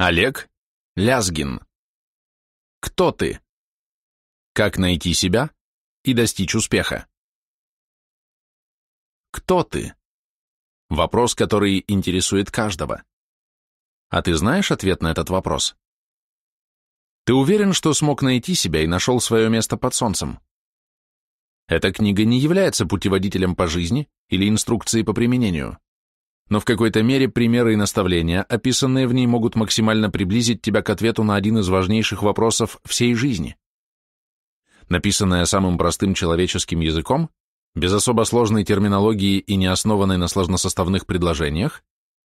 Олег Лязгин. Кто ты? Как найти себя и достичь успеха? Кто ты? Вопрос, который интересует каждого. А ты знаешь ответ на этот вопрос? Ты уверен, что смог найти себя и нашел свое место под солнцем? Эта книга не является путеводителем по жизни или инструкцией по применению но в какой-то мере примеры и наставления, описанные в ней, могут максимально приблизить тебя к ответу на один из важнейших вопросов всей жизни. Написанная самым простым человеческим языком, без особо сложной терминологии и не основанной на сложносоставных предложениях,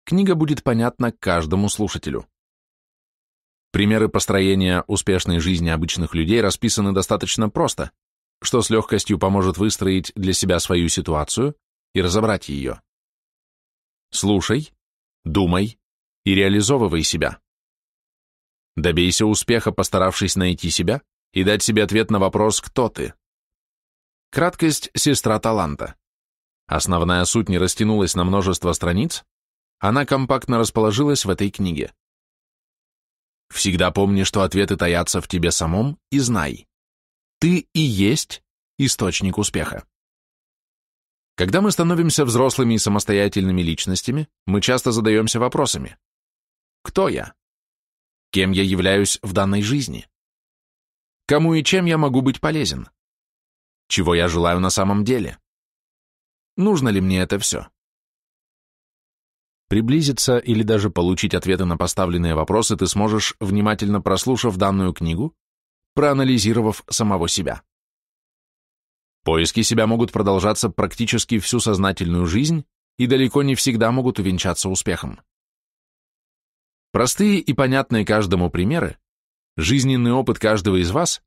книга будет понятна каждому слушателю. Примеры построения успешной жизни обычных людей расписаны достаточно просто, что с легкостью поможет выстроить для себя свою ситуацию и разобрать ее. Слушай, думай и реализовывай себя. Добейся успеха, постаравшись найти себя и дать себе ответ на вопрос «Кто ты?». Краткость – сестра таланта. Основная суть не растянулась на множество страниц, она компактно расположилась в этой книге. Всегда помни, что ответы таятся в тебе самом, и знай. Ты и есть источник успеха. Когда мы становимся взрослыми и самостоятельными личностями, мы часто задаемся вопросами. Кто я? Кем я являюсь в данной жизни? Кому и чем я могу быть полезен? Чего я желаю на самом деле? Нужно ли мне это все? Приблизиться или даже получить ответы на поставленные вопросы ты сможешь, внимательно прослушав данную книгу, проанализировав самого себя. Поиски себя могут продолжаться практически всю сознательную жизнь и далеко не всегда могут увенчаться успехом. Простые и понятные каждому примеры, жизненный опыт каждого из вас,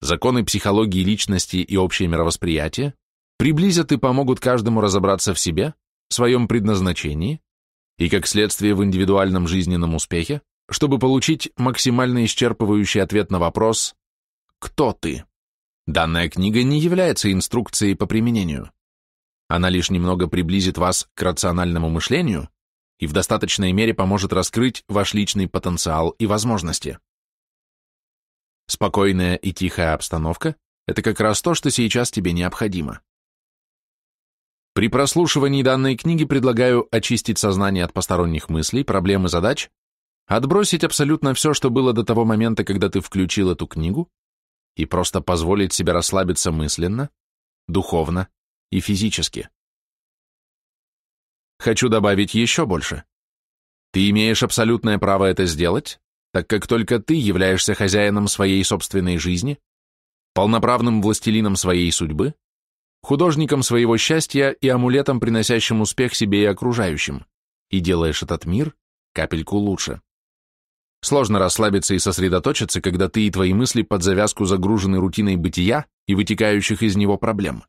законы психологии личности и общее мировосприятие приблизят и помогут каждому разобраться в себе, в своем предназначении и, как следствие, в индивидуальном жизненном успехе, чтобы получить максимально исчерпывающий ответ на вопрос «Кто ты?». Данная книга не является инструкцией по применению. Она лишь немного приблизит вас к рациональному мышлению и в достаточной мере поможет раскрыть ваш личный потенциал и возможности. Спокойная и тихая обстановка – это как раз то, что сейчас тебе необходимо. При прослушивании данной книги предлагаю очистить сознание от посторонних мыслей, проблем и задач, отбросить абсолютно все, что было до того момента, когда ты включил эту книгу, и просто позволить себе расслабиться мысленно, духовно и физически. Хочу добавить еще больше. Ты имеешь абсолютное право это сделать, так как только ты являешься хозяином своей собственной жизни, полноправным властелином своей судьбы, художником своего счастья и амулетом, приносящим успех себе и окружающим, и делаешь этот мир капельку лучше. Сложно расслабиться и сосредоточиться, когда ты и твои мысли под завязку загружены рутиной бытия и вытекающих из него проблем.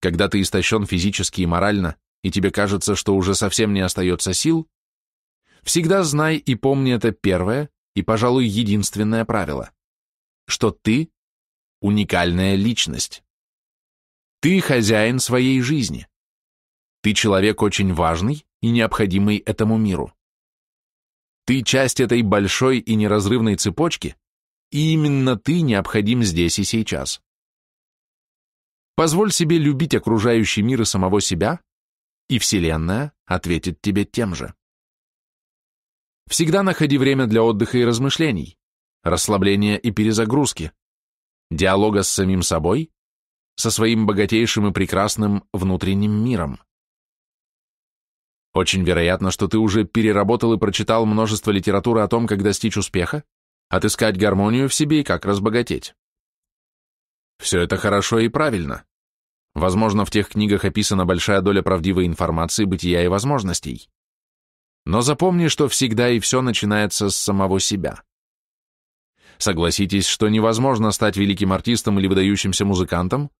Когда ты истощен физически и морально, и тебе кажется, что уже совсем не остается сил, всегда знай и помни это первое и, пожалуй, единственное правило, что ты — уникальная личность. Ты хозяин своей жизни. Ты человек очень важный и необходимый этому миру. Ты часть этой большой и неразрывной цепочки, и именно ты необходим здесь и сейчас. Позволь себе любить окружающий мир и самого себя, и Вселенная ответит тебе тем же. Всегда находи время для отдыха и размышлений, расслабления и перезагрузки, диалога с самим собой, со своим богатейшим и прекрасным внутренним миром. Очень вероятно, что ты уже переработал и прочитал множество литературы о том, как достичь успеха, отыскать гармонию в себе и как разбогатеть. Все это хорошо и правильно. Возможно, в тех книгах описана большая доля правдивой информации, бытия и возможностей. Но запомни, что всегда и все начинается с самого себя. Согласитесь, что невозможно стать великим артистом или выдающимся музыкантом,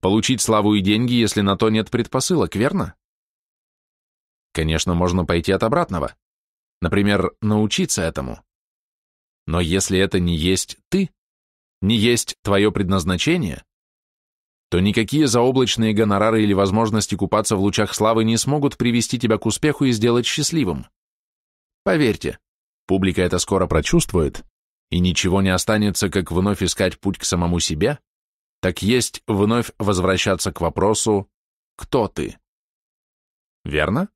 получить славу и деньги, если на то нет предпосылок, верно? Конечно, можно пойти от обратного. Например, научиться этому. Но если это не есть ты, не есть твое предназначение, то никакие заоблачные гонорары или возможности купаться в лучах славы не смогут привести тебя к успеху и сделать счастливым. Поверьте, публика это скоро прочувствует, и ничего не останется, как вновь искать путь к самому себе, так есть вновь возвращаться к вопросу «Кто ты?». Верно?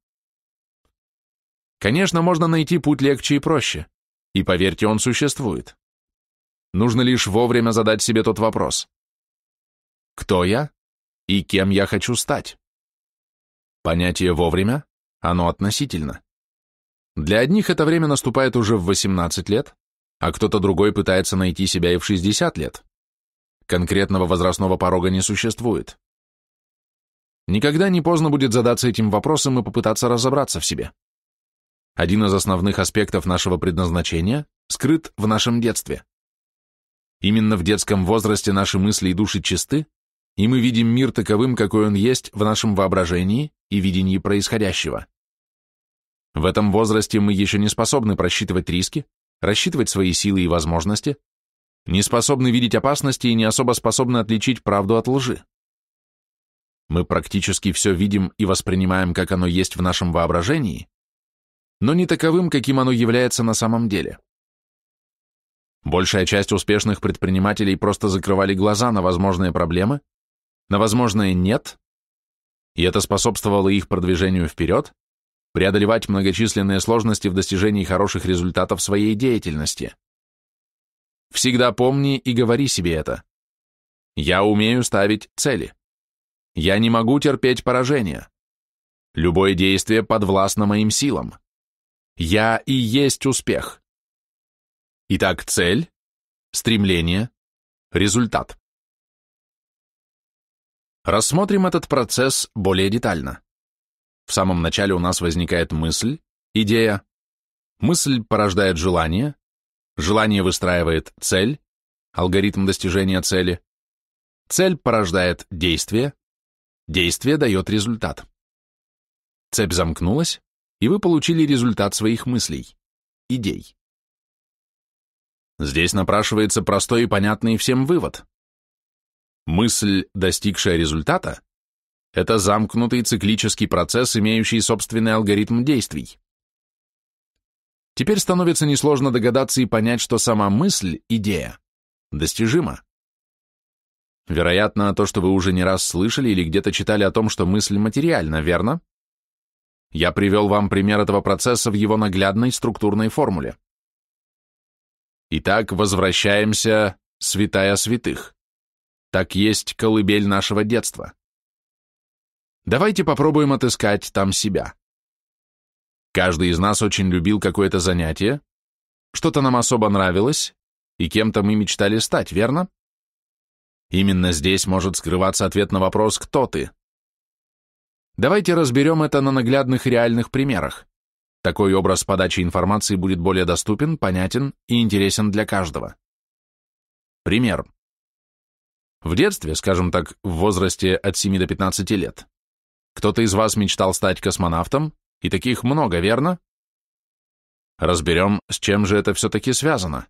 Конечно, можно найти путь легче и проще. И поверьте, он существует. Нужно лишь вовремя задать себе тот вопрос. Кто я и кем я хочу стать? Понятие «вовремя» — оно относительно. Для одних это время наступает уже в 18 лет, а кто-то другой пытается найти себя и в 60 лет. Конкретного возрастного порога не существует. Никогда не поздно будет задаться этим вопросом и попытаться разобраться в себе один из основных аспектов нашего предназначения, скрыт в нашем детстве. Именно в детском возрасте наши мысли и души чисты, и мы видим мир таковым, какой он есть в нашем воображении и видении происходящего. В этом возрасте мы еще не способны просчитывать риски, рассчитывать свои силы и возможности, не способны видеть опасности и не особо способны отличить правду от лжи. Мы практически все видим и воспринимаем, как оно есть в нашем воображении, но не таковым, каким оно является на самом деле. Большая часть успешных предпринимателей просто закрывали глаза на возможные проблемы, на возможное «нет», и это способствовало их продвижению вперед, преодолевать многочисленные сложности в достижении хороших результатов своей деятельности. Всегда помни и говори себе это. Я умею ставить цели. Я не могу терпеть поражения. Любое действие подвластно моим силам. Я и есть успех. Итак, цель, стремление, результат. Рассмотрим этот процесс более детально. В самом начале у нас возникает мысль, идея. Мысль порождает желание, желание выстраивает цель, алгоритм достижения цели. Цель порождает действие, действие дает результат. Цепь замкнулась, и вы получили результат своих мыслей, идей. Здесь напрашивается простой и понятный всем вывод. Мысль, достигшая результата, это замкнутый циклический процесс, имеющий собственный алгоритм действий. Теперь становится несложно догадаться и понять, что сама мысль, идея, достижима. Вероятно, то, что вы уже не раз слышали или где-то читали о том, что мысль материальна, верно? Я привел вам пример этого процесса в его наглядной структурной формуле. Итак, возвращаемся, святая святых. Так есть колыбель нашего детства. Давайте попробуем отыскать там себя. Каждый из нас очень любил какое-то занятие, что-то нам особо нравилось, и кем-то мы мечтали стать, верно? Именно здесь может скрываться ответ на вопрос «Кто ты?». Давайте разберем это на наглядных реальных примерах. Такой образ подачи информации будет более доступен, понятен и интересен для каждого. Пример. В детстве, скажем так, в возрасте от 7 до 15 лет, кто-то из вас мечтал стать космонавтом, и таких много, верно? Разберем, с чем же это все-таки связано.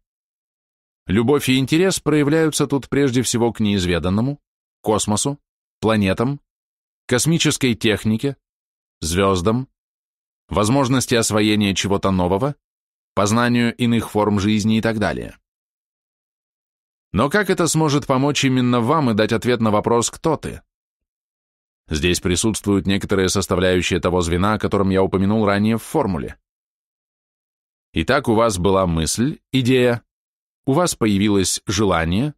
Любовь и интерес проявляются тут прежде всего к неизведанному, космосу, планетам, космической технике, звездам, возможности освоения чего-то нового, познанию иных форм жизни и так далее. Но как это сможет помочь именно вам и дать ответ на вопрос «Кто ты?». Здесь присутствуют некоторые составляющие того звена, о котором я упомянул ранее в формуле. Итак, у вас была мысль, идея, у вас появилось желание,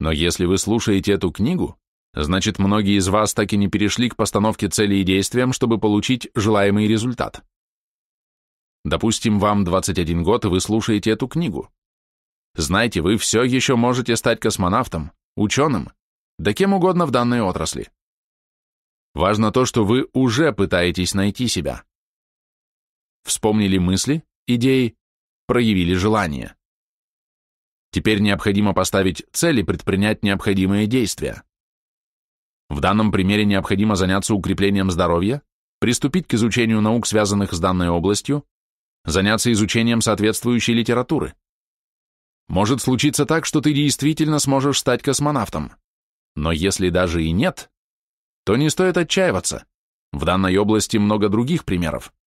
но если вы слушаете эту книгу, Значит, многие из вас так и не перешли к постановке целей и действиям, чтобы получить желаемый результат. Допустим, вам 21 год, и вы слушаете эту книгу. Знаете, вы все еще можете стать космонавтом, ученым, да кем угодно в данной отрасли. Важно то, что вы уже пытаетесь найти себя. Вспомнили мысли, идеи, проявили желание. Теперь необходимо поставить цели, предпринять необходимые действия. В данном примере необходимо заняться укреплением здоровья, приступить к изучению наук, связанных с данной областью, заняться изучением соответствующей литературы. Может случиться так, что ты действительно сможешь стать космонавтом. Но если даже и нет, то не стоит отчаиваться. В данной области много других примеров.